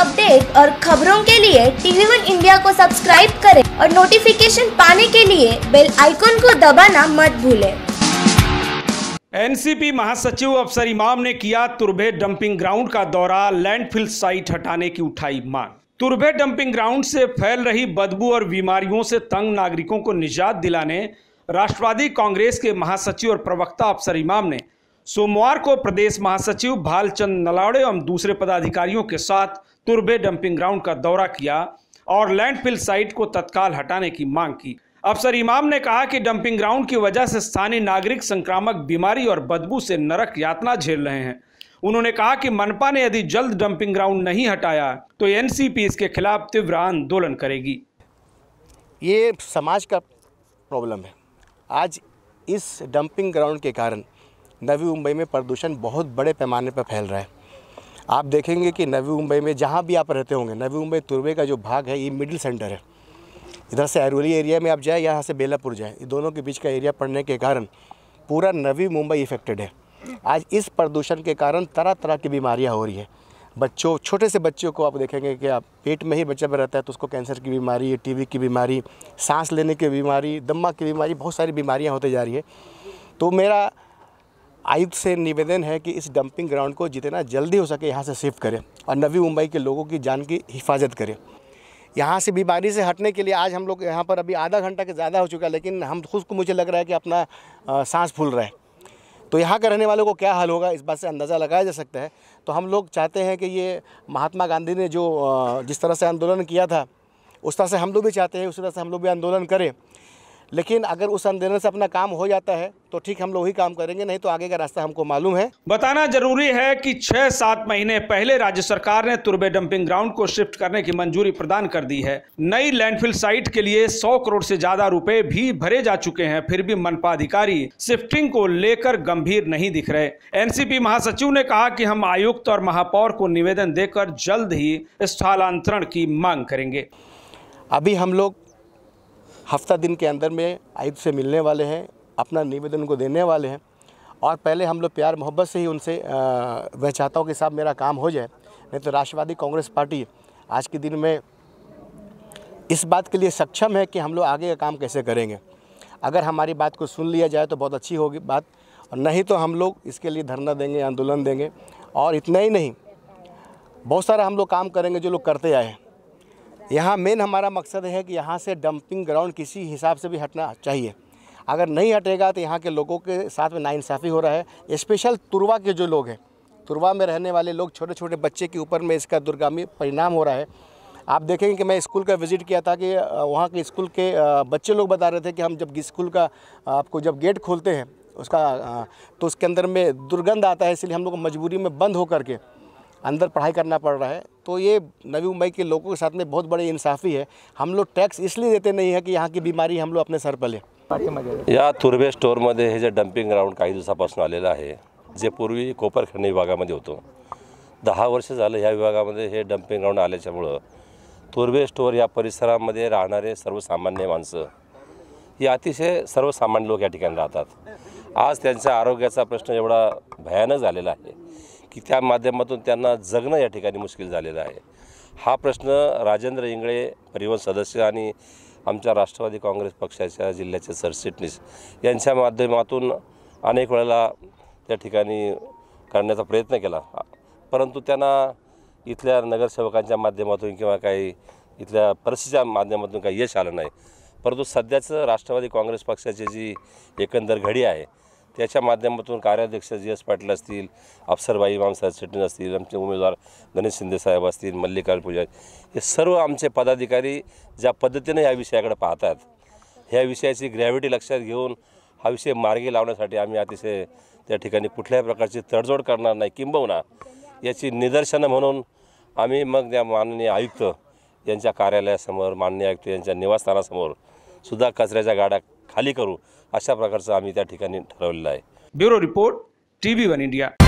Update और खबरों के लिए टीवी वन इंडिया को सब्सक्राइब करें और नोटिफिकेशन पाने के लिए बेल आइकन को दबाना मत भूलें। एनसीपी महासचिव अफसर इमाम ने किया तुर्भे डंपिंग ग्राउंड का दौरा लैंडफिल साइट हटाने की उठाई मांग तुर्भे डंपिंग ग्राउंड से फैल रही बदबू और बीमारियों से तंग नागरिकों को निजात दिलाने राष्ट्रवादी कांग्रेस के महासचिव और प्रवक्ता अफसर इमाम ने सोमवार को प्रदेश महासचिव भालचंद नलावड़े एवं दूसरे पदाधिकारियों के साथ तुरबे डंपिंग ग्राउंड का दौरा किया और लैंडफिल साइट को तत्काल हटाने की मांग की अफसर इमाम ने कहा कि डंपिंग ग्राउंड की वजह से स्थानीय नागरिक संक्रामक बीमारी और बदबू से नरक यातना झेल रहे हैं उन्होंने कहा कि मनपा ने यदि जल्द डंपिंग ग्राउंड नहीं हटाया तो एनसीपी इसके खिलाफ तीव्र आंदोलन करेगी ये समाज का प्रॉब्लम है आज इस डंपिंग ग्राउंड के कारण नवी मुंबई में प्रदूषण बहुत बड़े पैमाने पर फैल रहा है आप देखेंगे कि नवी मुंबई में जहाँ भी आप रहते होंगे नवी मुंबई तुरबे का जो भाग है ये मिडिल सेंटर है इधर से अरोली एरिया में आप जाए यहाँ से बेलापुर जाए दोनों के बीच का एरिया पड़ने के कारण पूरा नवी मुंबई इफेक्टेड है आज इस प्रदूषण के कारण तरह तरह की बीमारियाँ हो रही है बच्चों छोटे से बच्चों को आप देखेंगे कि आप पेट में ही बच्चा रहता है तो उसको कैंसर की बीमारी टीबी की बीमारी सांस लेने की बीमारी दम्मा की बीमारी बहुत सारी बीमारियाँ होती जा रही है तो मेरा आयुक्त से निवेदन है कि इस डंपिंग ग्राउंड को जितना जल्दी हो सके यहाँ से शिफ्ट करें और नवी मुंबई के लोगों की जान की हिफाजत करें यहाँ से बीमारी से हटने के लिए आज हम लोग यहाँ पर अभी आधा घंटा के ज़्यादा हो चुका है लेकिन हम खुद को मुझे लग रहा है कि अपना आ, सांस फूल रहा है तो यहाँ के रहने वालों को क्या हाल होगा इस बात से अंदाज़ा लगाया जा सकता है तो हम लोग चाहते हैं कि ये महात्मा गांधी ने जो जिस तरह से आंदोलन किया था उस तरह से हम लोग भी चाहते हैं उस तरह से हम लोग भी आंदोलन करें लेकिन अगर उस आमदनी से अपना काम हो जाता है तो ठीक हम लोग ही काम करेंगे नहीं तो आगे का रास्ता हमको मालूम है बताना जरूरी है कि छह सात महीने पहले राज्य सरकार ने तुर्बे डंपिंग ग्राउंड को शिफ्ट करने की मंजूरी प्रदान कर दी है नई लैंडफिल साइट के लिए सौ करोड़ से ज्यादा रुपए भी भरे जा चुके हैं फिर भी मनपा अधिकारी शिफ्टिंग को लेकर गंभीर नहीं दिख रहे एनसीपी महासचिव ने कहा की हम आयुक्त और महापौर को निवेदन देकर जल्द ही स्थानांतरण की मांग करेंगे अभी हम लोग हफ्ता दिन के अंदर में आयुक्त से मिलने वाले हैं अपना निवेदन उनको देने वाले हैं और पहले हम लोग प्यार मोहब्बत से ही उनसे मैं चाहता हूँ कि साहब मेरा काम हो जाए नहीं तो राष्ट्रवादी कांग्रेस पार्टी आज के दिन में इस बात के लिए सक्षम है कि हम लोग आगे का काम कैसे करेंगे अगर हमारी बात को सुन लिया जाए तो बहुत अच्छी होगी बात और नहीं तो हम लोग इसके लिए धरना देंगे आंदोलन देंगे और इतना ही नहीं बहुत सारा हम लोग काम करेंगे जो लोग करते आए हैं यहाँ मेन हमारा मकसद है कि यहाँ से डंपिंग ग्राउंड किसी हिसाब से भी हटना चाहिए अगर नहीं हटेगा तो यहाँ के लोगों के साथ में नाइंसाफ़ी हो रहा है इस्पेशल तुरवा के जो लोग हैं तुरवा में रहने वाले लोग छोटे छोटे बच्चे के ऊपर में इसका दुर्गामी परिणाम हो रहा है आप देखेंगे कि मैं स्कूल का विज़िट किया था कि वहाँ के स्कूल के बच्चे लोग बता रहे थे कि हम जब स्कूल का आपको जब गेट खोलते हैं उसका तो उसके अंदर में दुर्गंध आता है इसलिए हम लोग को मजबूरी में बंद होकर के अंदर पढ़ाई करना पड़ रहा है तो ये नवी मुंबई के लोगों के साथ में बहुत बड़े इंसाफ़ी है हम लोग टैक्स इसलिए देते नहीं है कि यहाँ की बीमारी हम लोग अपने आपल्या सरपले या तुर्बे स्टोर हे जे डंपिंग ग्राउंड का ही आलेलं आहे जे पूर्वी कोपरखंडी विभागामध्ये होतो दहा वर्ष झालं ह्या विभागामध्ये डंपिंग डम्पिंग ग्राउंड आल्याच्यामुळं तुर्बे स्टोअर या परिसरामध्ये रहे सर्वसामान्य मनस ये अतिशय सर्वसामान्य लोग हाठिका रहता आज तरोग्या प्रश्न एवडा भयानक है की त्या माध्यमातून त्यांना जगणं या ठिकाणी मुश्किल झालेलं आहे हा प्रश्न राजेंद्र इंगळे परिवहन सदस्य आणि आमच्या राष्ट्रवादी काँग्रेस पक्षाच्या जिल्ह्याचे सरचिटणीस यांच्या माध्यमातून अनेक वेळेला त्या ठिकाणी काढण्याचा प्रयत्न केला परंतु त्यांना इथल्या नगरसेवकांच्या माध्यमातून किंवा काही इथल्या परिस्थितीच्या माध्यमातून काही यश आलं नाही परंतु सध्याचं राष्ट्रवादी काँग्रेस पक्षाची जी एकंदर घडी आहे त्याच्या माध्यमातून कार्याध्यक्ष जी एस पाटील असतील अफसरबाई इमामसाहेब सचिन असतील आमचे उमेदवार गणेश शिंदेसाहेब असतील मल्लिकार्जुन पूजा हे सर्व आमचे पदाधिकारी ज्या पद्धतीने या विषयाकडे पाहतात ह्या विषयाची ग्रॅव्हिटी लक्षात घेऊन हा विषय मार्गी लावण्यासाठी आम्ही अतिशय त्या ठिकाणी कुठल्याही प्रकारची तडजोड करणार नाही किंबहुना याची निदर्शनं म्हणून आम्ही मग त्या माननीय आयुक्त यांच्या कार्यालयासमोर माननीय आयुक्त यांच्या निवासस्थानासमोर सुद्धा कचऱ्याच्या गाड्या खाली करू अशा प्रकारचं आम्ही त्या ठिकाणी ठरवलेलं आहे bureau report TV one India India